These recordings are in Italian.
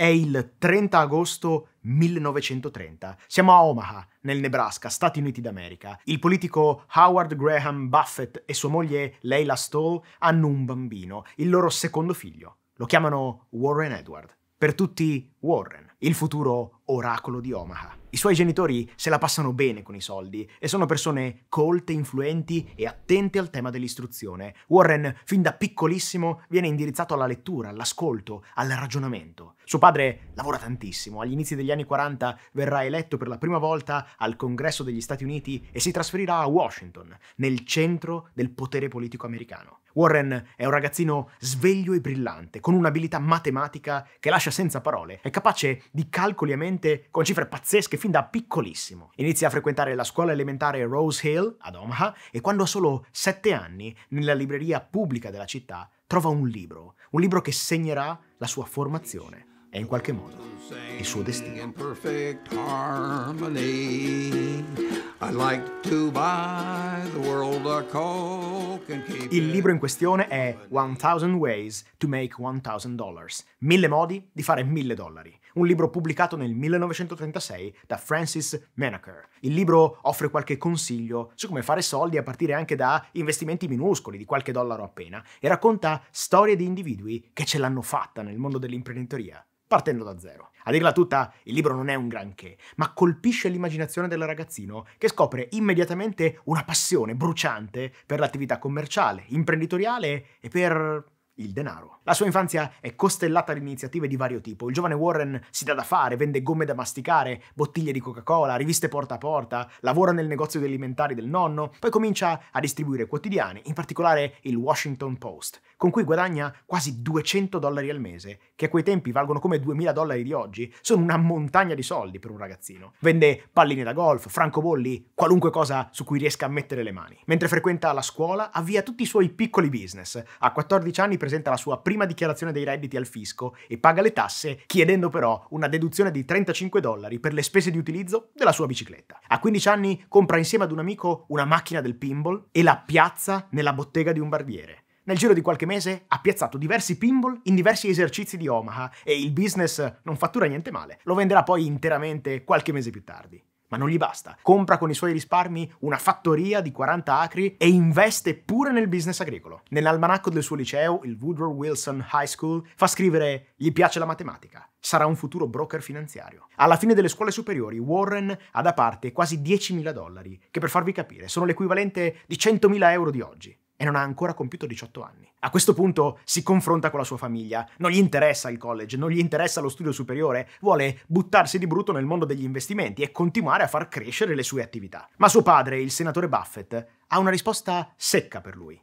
È il 30 agosto 1930. Siamo a Omaha, nel Nebraska, Stati Uniti d'America. Il politico Howard Graham Buffett e sua moglie Leila Stowe hanno un bambino, il loro secondo figlio. Lo chiamano Warren Edward. Per tutti Warren, il futuro oracolo di Omaha. I suoi genitori se la passano bene con i soldi e sono persone colte, influenti e attente al tema dell'istruzione. Warren, fin da piccolissimo, viene indirizzato alla lettura, all'ascolto, al ragionamento. Suo padre lavora tantissimo. Agli inizi degli anni 40 verrà eletto per la prima volta al Congresso degli Stati Uniti e si trasferirà a Washington, nel centro del potere politico americano. Warren è un ragazzino sveglio e brillante, con un'abilità matematica che lascia senza parole. È capace di calcoli a mente con cifre pazzesche fin da piccolissimo. Inizia a frequentare la scuola elementare Rose Hill ad Omaha e quando ha solo 7 anni, nella libreria pubblica della città, trova un libro, un libro che segnerà la sua formazione e in qualche modo il suo destino. Il libro in questione è 1000 Ways to Make 1000 Dollars, mille modi di fare mille dollari, un libro pubblicato nel 1936 da Francis Menaker. Il libro offre qualche consiglio su come fare soldi a partire anche da investimenti minuscoli di qualche dollaro appena e racconta storie di individui che ce l'hanno fatta nel mondo dell'imprenditoria, partendo da zero. A dirla tutta, il libro non è un granché, ma colpisce l'immaginazione del ragazzino che scopre immediatamente una passione bruciante per l'attività commerciale, imprenditoriale e per il denaro. La sua infanzia è costellata di iniziative di vario tipo. Il giovane Warren si dà da fare, vende gomme da masticare, bottiglie di Coca-Cola, riviste porta a porta, lavora nel negozio di alimentari del nonno, poi comincia a distribuire quotidiani, in particolare il Washington Post, con cui guadagna quasi 200 dollari al mese, che a quei tempi valgono come 2000 dollari di oggi, sono una montagna di soldi per un ragazzino. Vende palline da golf, francobolli, qualunque cosa su cui riesca a mettere le mani. Mentre frequenta la scuola, avvia tutti i suoi piccoli business. A 14 anni presenta la sua prima dichiarazione dei redditi al fisco e paga le tasse chiedendo però una deduzione di 35 dollari per le spese di utilizzo della sua bicicletta. A 15 anni compra insieme ad un amico una macchina del pinball e la piazza nella bottega di un barbiere. Nel giro di qualche mese ha piazzato diversi pinball in diversi esercizi di Omaha e il business non fattura niente male. Lo venderà poi interamente qualche mese più tardi. Ma non gli basta. Compra con i suoi risparmi una fattoria di 40 acri e investe pure nel business agricolo. Nell'almanacco del suo liceo, il Woodrow Wilson High School, fa scrivere gli piace la matematica. Sarà un futuro broker finanziario. Alla fine delle scuole superiori, Warren ha da parte quasi 10.000 dollari, che per farvi capire sono l'equivalente di 100.000 euro di oggi e non ha ancora compiuto 18 anni. A questo punto si confronta con la sua famiglia, non gli interessa il college, non gli interessa lo studio superiore, vuole buttarsi di brutto nel mondo degli investimenti e continuare a far crescere le sue attività. Ma suo padre, il senatore Buffett, ha una risposta secca per lui.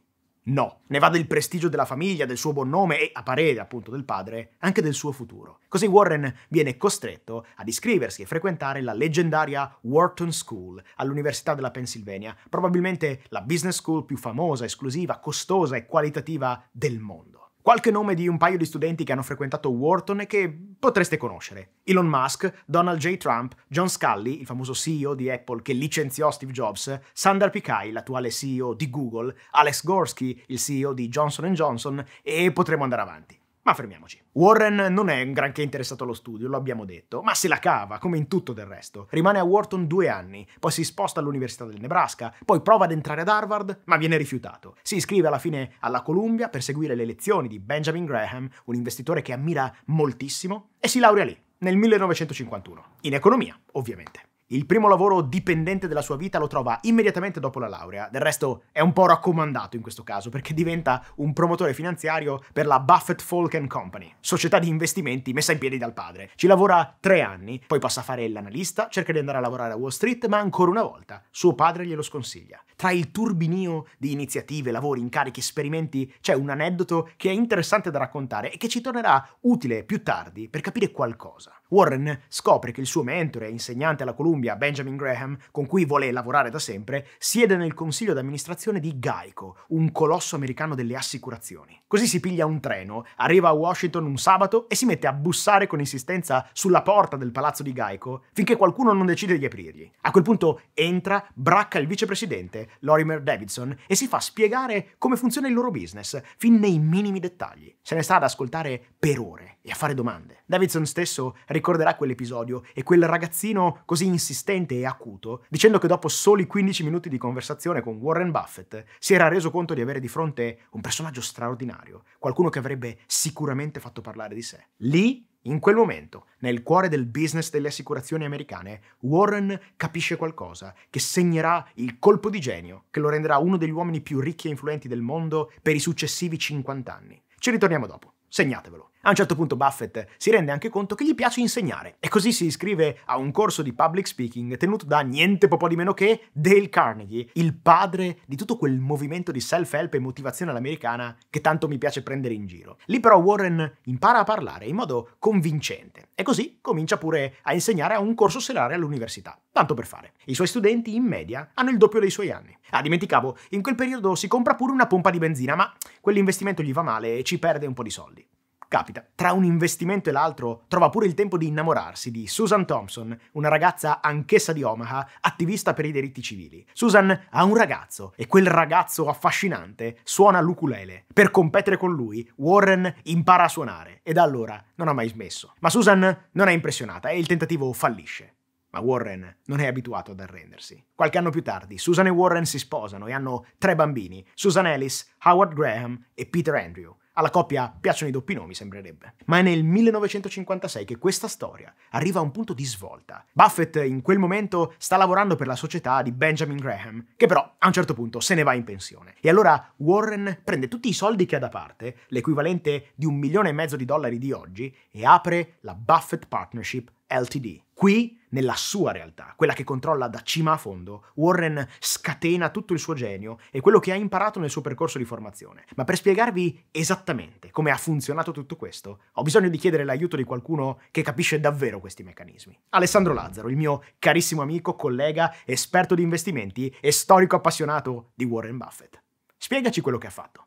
No, ne va del prestigio della famiglia, del suo buon nome e, a parere appunto del padre, anche del suo futuro. Così Warren viene costretto ad iscriversi e frequentare la leggendaria Wharton School all'Università della Pennsylvania, probabilmente la business school più famosa, esclusiva, costosa e qualitativa del mondo. Qualche nome di un paio di studenti che hanno frequentato Wharton e che potreste conoscere. Elon Musk, Donald J. Trump, John Scully, il famoso CEO di Apple che licenziò Steve Jobs, Sandar Pichai, l'attuale CEO di Google, Alex Gorsky, il CEO di Johnson Johnson e potremmo andare avanti. Ma fermiamoci. Warren non è granché interessato allo studio, lo abbiamo detto, ma se la cava, come in tutto del resto. Rimane a Wharton due anni, poi si sposta all'Università del Nebraska, poi prova ad entrare ad Harvard, ma viene rifiutato. Si iscrive alla fine alla Columbia per seguire le lezioni di Benjamin Graham, un investitore che ammira moltissimo, e si laurea lì, nel 1951, in economia, ovviamente. Il primo lavoro dipendente della sua vita lo trova immediatamente dopo la laurea, del resto è un po' raccomandato in questo caso perché diventa un promotore finanziario per la Buffett Falcon Company, società di investimenti messa in piedi dal padre. Ci lavora tre anni, poi passa a fare l'analista, cerca di andare a lavorare a Wall Street, ma ancora una volta suo padre glielo sconsiglia. Tra il turbinio di iniziative, lavori, incarichi, esperimenti, c'è un aneddoto che è interessante da raccontare e che ci tornerà utile più tardi per capire qualcosa. Warren scopre che il suo mentore e insegnante alla Columbia, Benjamin Graham, con cui vuole lavorare da sempre, siede nel consiglio d'amministrazione di Geico, un colosso americano delle assicurazioni. Così si piglia un treno, arriva a Washington un sabato e si mette a bussare con insistenza sulla porta del palazzo di Geico finché qualcuno non decide di aprirgli. A quel punto entra, bracca il vicepresidente Lorimer Davidson e si fa spiegare come funziona il loro business, fin nei minimi dettagli. Se ne sta ad ascoltare per ore e a fare domande. Davidson stesso ricorderà quell'episodio e quel ragazzino così insistente e acuto, dicendo che dopo soli 15 minuti di conversazione con Warren Buffett si era reso conto di avere di fronte un personaggio straordinario, qualcuno che avrebbe sicuramente fatto parlare di sé. Lì in quel momento, nel cuore del business delle assicurazioni americane, Warren capisce qualcosa che segnerà il colpo di genio che lo renderà uno degli uomini più ricchi e influenti del mondo per i successivi 50 anni. Ci ritorniamo dopo, segnatevelo. A un certo punto Buffett si rende anche conto che gli piace insegnare e così si iscrive a un corso di public speaking tenuto da niente po' di meno che Dale Carnegie, il padre di tutto quel movimento di self-help e motivazione all'americana che tanto mi piace prendere in giro. Lì però Warren impara a parlare in modo convincente e così comincia pure a insegnare a un corso serale all'università, tanto per fare. I suoi studenti in media hanno il doppio dei suoi anni. Ah, dimenticavo, in quel periodo si compra pure una pompa di benzina, ma quell'investimento gli va male e ci perde un po' di soldi. Capita, tra un investimento e l'altro trova pure il tempo di innamorarsi di Susan Thompson, una ragazza anch'essa di Omaha, attivista per i diritti civili. Susan ha un ragazzo e quel ragazzo affascinante suona l'ukulele. Per competere con lui, Warren impara a suonare e da allora non ha mai smesso. Ma Susan non è impressionata e il tentativo fallisce. Ma Warren non è abituato ad arrendersi. Qualche anno più tardi, Susan e Warren si sposano e hanno tre bambini, Susan Ellis, Howard Graham e Peter Andrew. Alla coppia piacciono i doppi nomi, sembrerebbe. Ma è nel 1956 che questa storia arriva a un punto di svolta. Buffett in quel momento sta lavorando per la società di Benjamin Graham, che però a un certo punto se ne va in pensione. E allora Warren prende tutti i soldi che ha da parte, l'equivalente di un milione e mezzo di dollari di oggi, e apre la Buffett Partnership LTD Qui, nella sua realtà, quella che controlla da cima a fondo, Warren scatena tutto il suo genio e quello che ha imparato nel suo percorso di formazione. Ma per spiegarvi esattamente come ha funzionato tutto questo, ho bisogno di chiedere l'aiuto di qualcuno che capisce davvero questi meccanismi. Alessandro Lazzaro, il mio carissimo amico, collega, esperto di investimenti e storico appassionato di Warren Buffett. Spiegaci quello che ha fatto.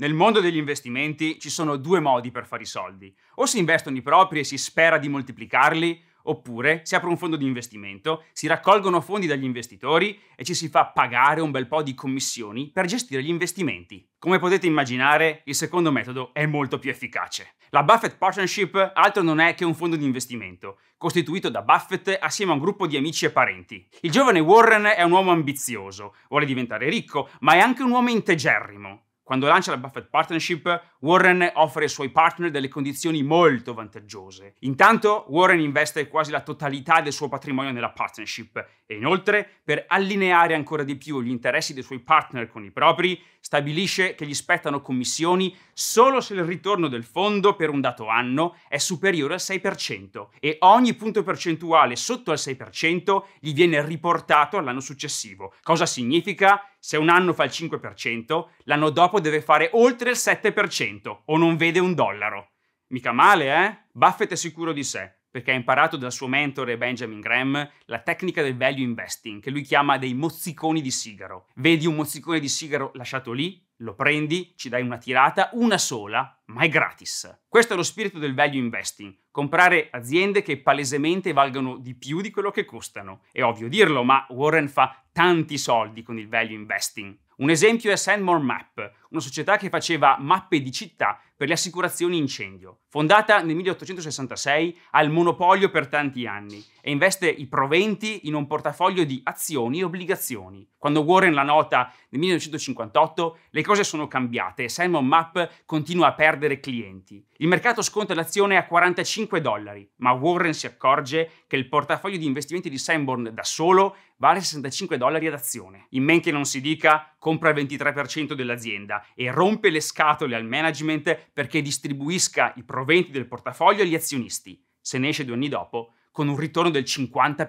Nel mondo degli investimenti ci sono due modi per fare i soldi. O si investono i propri e si spera di moltiplicarli, oppure si apre un fondo di investimento, si raccolgono fondi dagli investitori e ci si fa pagare un bel po' di commissioni per gestire gli investimenti. Come potete immaginare, il secondo metodo è molto più efficace. La Buffett Partnership altro non è che un fondo di investimento, costituito da Buffett assieme a un gruppo di amici e parenti. Il giovane Warren è un uomo ambizioso, vuole diventare ricco, ma è anche un uomo integerrimo. Quando lancia la Buffett Partnership, Warren offre ai suoi partner delle condizioni molto vantaggiose. Intanto Warren investe quasi la totalità del suo patrimonio nella partnership e inoltre, per allineare ancora di più gli interessi dei suoi partner con i propri, stabilisce che gli spettano commissioni solo se il ritorno del fondo per un dato anno è superiore al 6% e ogni punto percentuale sotto al 6% gli viene riportato all'anno successivo. Cosa significa? Se un anno fa il 5%, l'anno dopo deve fare oltre il 7% o non vede un dollaro. Mica male, eh? Buffett è sicuro di sé perché ha imparato dal suo mentore Benjamin Graham la tecnica del value investing, che lui chiama dei mozziconi di sigaro. Vedi un mozzicone di sigaro lasciato lì, lo prendi, ci dai una tirata, una sola, ma è gratis. Questo è lo spirito del value investing, comprare aziende che palesemente valgono di più di quello che costano. È ovvio dirlo, ma Warren fa tanti soldi con il value investing. Un esempio è Sandmore Map, una società che faceva mappe di città per le assicurazioni incendio. Fondata nel 1866, ha il monopolio per tanti anni e investe i proventi in un portafoglio di azioni e obbligazioni. Quando Warren la nota nel 1958, le cose sono cambiate e Simon Mapp continua a perdere clienti. Il mercato sconta l'azione a 45 dollari, ma Warren si accorge che il portafoglio di investimenti di Sanborn da solo vale 65 dollari ad azione. In men che non si dica, compra il 23% dell'azienda e rompe le scatole al management perché distribuisca i proventi del portafoglio agli azionisti. Se ne esce due anni dopo con un ritorno del 50%.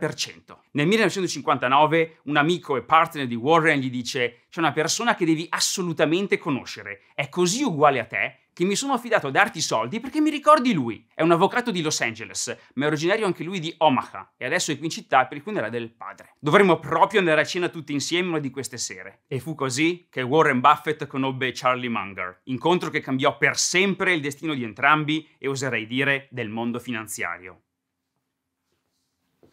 Nel 1959 un amico e partner di Warren gli dice c'è una persona che devi assolutamente conoscere, è così uguale a te che mi sono affidato a darti i soldi perché mi ricordi lui. È un avvocato di Los Angeles, ma è originario anche lui di Omaha e adesso è qui in città per il funerale del padre. Dovremmo proprio andare a cena tutti insieme una di queste sere. E fu così che Warren Buffett conobbe Charlie Munger, incontro che cambiò per sempre il destino di entrambi e oserei dire del mondo finanziario.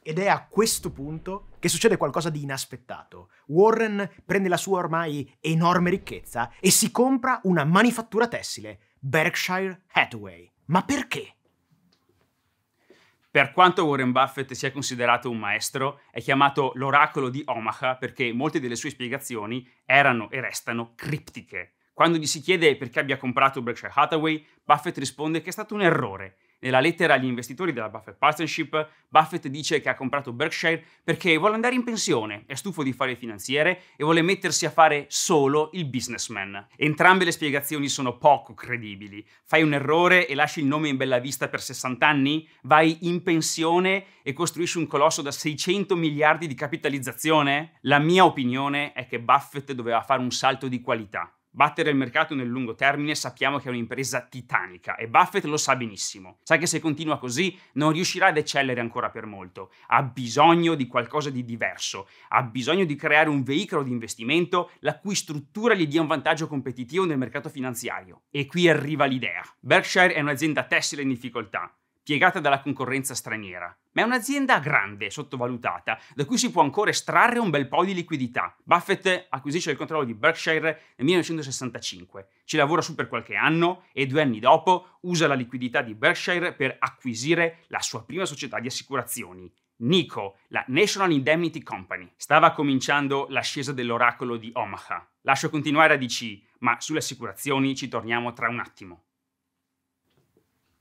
Ed è a questo punto che succede qualcosa di inaspettato. Warren prende la sua ormai enorme ricchezza e si compra una manifattura tessile Berkshire Hathaway. Ma perché? Per quanto Warren Buffett sia considerato un maestro, è chiamato l'oracolo di Omaha perché molte delle sue spiegazioni erano e restano criptiche. Quando gli si chiede perché abbia comprato Berkshire Hathaway, Buffett risponde che è stato un errore nella lettera agli investitori della Buffett Partnership, Buffett dice che ha comprato Berkshire perché vuole andare in pensione, è stufo di fare il finanziere e vuole mettersi a fare solo il businessman. Entrambe le spiegazioni sono poco credibili. Fai un errore e lasci il nome in bella vista per 60 anni? Vai in pensione e costruisci un colosso da 600 miliardi di capitalizzazione? La mia opinione è che Buffett doveva fare un salto di qualità Battere il mercato nel lungo termine sappiamo che è un'impresa titanica e Buffett lo sa benissimo. Sa che se continua così non riuscirà ad eccellere ancora per molto. Ha bisogno di qualcosa di diverso, ha bisogno di creare un veicolo di investimento la cui struttura gli dia un vantaggio competitivo nel mercato finanziario. E qui arriva l'idea. Berkshire è un'azienda tessile in difficoltà piegata dalla concorrenza straniera, ma è un'azienda grande, sottovalutata, da cui si può ancora estrarre un bel po' di liquidità. Buffett acquisisce il controllo di Berkshire nel 1965, ci lavora su per qualche anno e due anni dopo usa la liquidità di Berkshire per acquisire la sua prima società di assicurazioni, Nico, la National Indemnity Company. Stava cominciando l'ascesa dell'oracolo di Omaha. Lascio continuare a DC, ma sulle assicurazioni ci torniamo tra un attimo.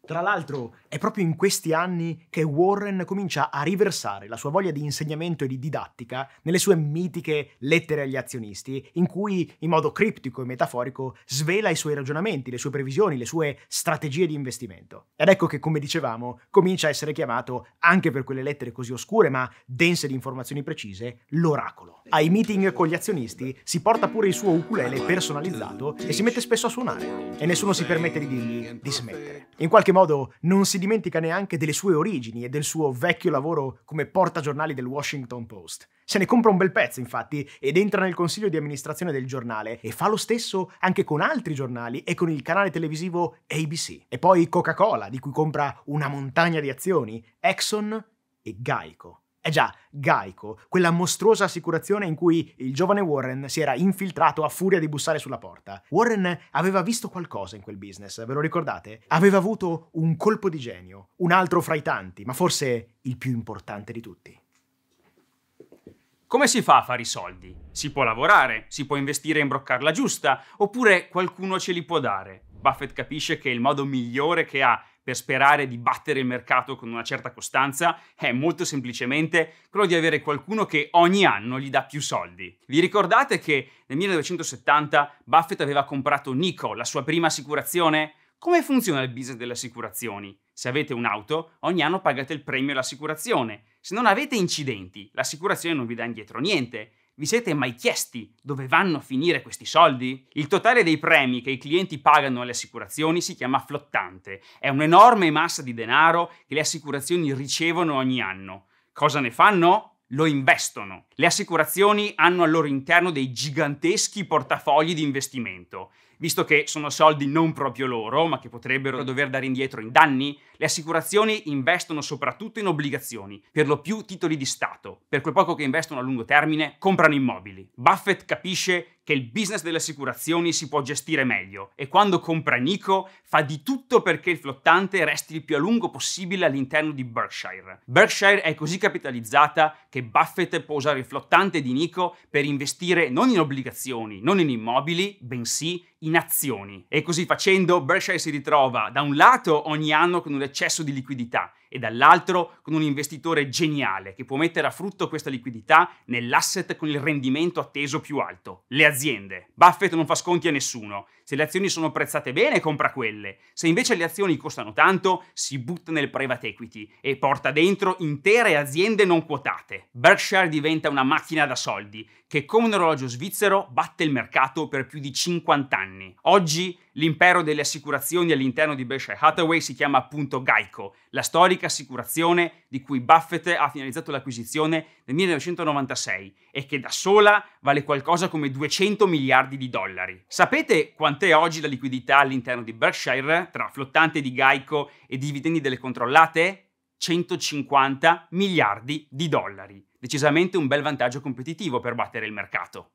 Tra l'altro è proprio in questi anni che Warren comincia a riversare la sua voglia di insegnamento e di didattica nelle sue mitiche lettere agli azionisti, in cui in modo criptico e metaforico svela i suoi ragionamenti, le sue previsioni, le sue strategie di investimento. Ed ecco che, come dicevamo, comincia a essere chiamato, anche per quelle lettere così oscure ma dense di informazioni precise, l'oracolo. Ai meeting con gli azionisti si porta pure il suo ukulele personalizzato e si mette spesso a suonare, e nessuno si permette di dirgli di smettere. In qualche modo non si dimentica neanche delle sue origini e del suo vecchio lavoro come portagiornali del Washington Post. Se ne compra un bel pezzo, infatti, ed entra nel consiglio di amministrazione del giornale e fa lo stesso anche con altri giornali e con il canale televisivo ABC. E poi Coca-Cola, di cui compra una montagna di azioni, Exxon e Geico. Eh già, Geico, quella mostruosa assicurazione in cui il giovane Warren si era infiltrato a furia di bussare sulla porta. Warren aveva visto qualcosa in quel business, ve lo ricordate? Aveva avuto un colpo di genio, un altro fra i tanti, ma forse il più importante di tutti. Come si fa a fare i soldi? Si può lavorare, si può investire in broccarla giusta, oppure qualcuno ce li può dare. Buffett capisce che il modo migliore che ha per sperare di battere il mercato con una certa costanza è eh, molto semplicemente quello di avere qualcuno che ogni anno gli dà più soldi. Vi ricordate che nel 1970 Buffett aveva comprato Nico, la sua prima assicurazione? Come funziona il business delle assicurazioni? Se avete un'auto, ogni anno pagate il premio all'assicurazione. Se non avete incidenti, l'assicurazione non vi dà indietro niente vi siete mai chiesti dove vanno a finire questi soldi? Il totale dei premi che i clienti pagano alle assicurazioni si chiama flottante. È un'enorme massa di denaro che le assicurazioni ricevono ogni anno. Cosa ne fanno? lo investono. Le assicurazioni hanno al loro interno dei giganteschi portafogli di investimento. Visto che sono soldi non proprio loro, ma che potrebbero dover dare indietro in danni, le assicurazioni investono soprattutto in obbligazioni, per lo più titoli di Stato. Per quel poco che investono a lungo termine, comprano immobili. Buffett capisce che il business delle assicurazioni si può gestire meglio e quando compra Nico fa di tutto perché il flottante resti il più a lungo possibile all'interno di Berkshire. Berkshire è così capitalizzata che Buffett può usare il flottante di Nico per investire non in obbligazioni, non in immobili, bensì in azioni. E così facendo Berkshire si ritrova da un lato ogni anno con un eccesso di liquidità e dall'altro con un investitore geniale che può mettere a frutto questa liquidità nell'asset con il rendimento atteso più alto, le aziende. Buffett non fa sconti a nessuno, se le azioni sono prezzate bene compra quelle, se invece le azioni costano tanto si butta nel private equity e porta dentro intere aziende non quotate. Berkshire diventa una macchina da soldi che come un orologio svizzero batte il mercato per più di 50 anni. Oggi l'impero delle assicurazioni all'interno di Berkshire Hathaway si chiama appunto Geico, la storica storica assicurazione di cui Buffett ha finalizzato l'acquisizione nel 1996 e che da sola vale qualcosa come 200 miliardi di dollari. Sapete quant'è oggi la liquidità all'interno di Berkshire tra flottante di Geico e dividendi delle controllate? 150 miliardi di dollari. Decisamente un bel vantaggio competitivo per battere il mercato.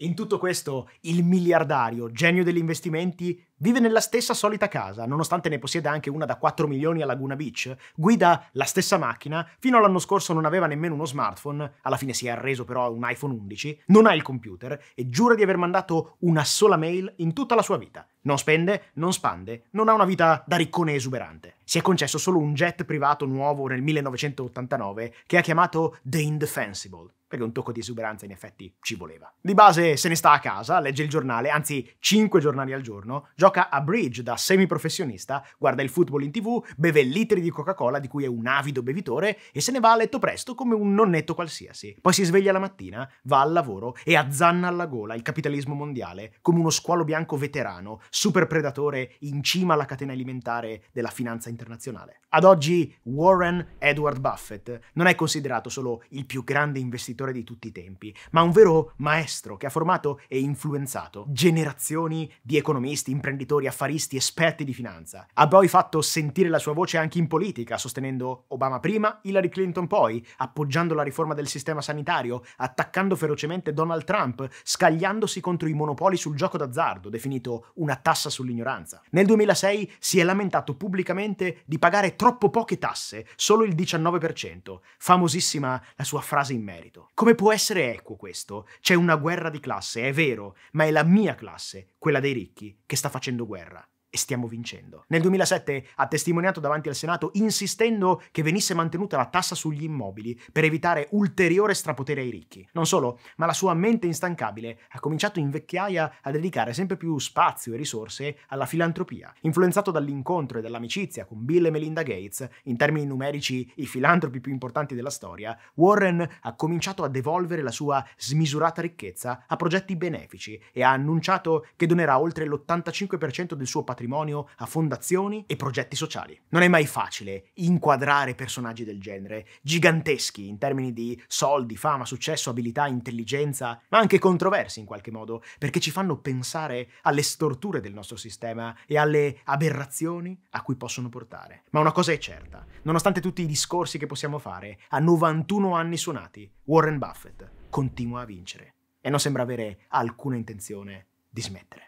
In tutto questo, il miliardario, genio degli investimenti, Vive nella stessa solita casa, nonostante ne possieda anche una da 4 milioni a Laguna Beach, guida la stessa macchina, fino all'anno scorso non aveva nemmeno uno smartphone, alla fine si è arreso però a un iPhone 11, non ha il computer e giura di aver mandato una sola mail in tutta la sua vita. Non spende, non spande, non ha una vita da riccone esuberante. Si è concesso solo un jet privato nuovo nel 1989 che ha chiamato The Indefensible perché un tocco di esuberanza in effetti ci voleva. Di base se ne sta a casa, legge il giornale, anzi 5 giornali al giorno, gioca a bridge da semiprofessionista, guarda il football in tv, beve litri di Coca-Cola di cui è un avido bevitore e se ne va a letto presto come un nonnetto qualsiasi. Poi si sveglia la mattina, va al lavoro e azzanna alla gola il capitalismo mondiale come uno squalo bianco veterano, super predatore in cima alla catena alimentare della finanza internazionale. Ad oggi Warren Edward Buffett non è considerato solo il più grande investitore compositore di tutti i tempi, ma un vero maestro che ha formato e influenzato generazioni di economisti, imprenditori, affaristi, esperti di finanza. Ha poi fatto sentire la sua voce anche in politica, sostenendo Obama prima, Hillary Clinton poi, appoggiando la riforma del sistema sanitario, attaccando ferocemente Donald Trump, scagliandosi contro i monopoli sul gioco d'azzardo, definito una tassa sull'ignoranza. Nel 2006 si è lamentato pubblicamente di pagare troppo poche tasse, solo il 19%, famosissima la sua frase in merito. Come può essere equo questo? C'è una guerra di classe, è vero, ma è la mia classe, quella dei ricchi, che sta facendo guerra e stiamo vincendo. Nel 2007 ha testimoniato davanti al Senato insistendo che venisse mantenuta la tassa sugli immobili per evitare ulteriore strapotere ai ricchi. Non solo, ma la sua mente instancabile ha cominciato in vecchiaia a dedicare sempre più spazio e risorse alla filantropia. Influenzato dall'incontro e dall'amicizia con Bill e Melinda Gates, in termini numerici i filantropi più importanti della storia, Warren ha cominciato a devolvere la sua smisurata ricchezza a progetti benefici e ha annunciato che donerà oltre l'85% del suo patrimonio patrimonio a fondazioni e progetti sociali. Non è mai facile inquadrare personaggi del genere, giganteschi in termini di soldi, fama, successo, abilità, intelligenza, ma anche controversi in qualche modo, perché ci fanno pensare alle storture del nostro sistema e alle aberrazioni a cui possono portare. Ma una cosa è certa, nonostante tutti i discorsi che possiamo fare, a 91 anni suonati, Warren Buffett continua a vincere e non sembra avere alcuna intenzione di smettere.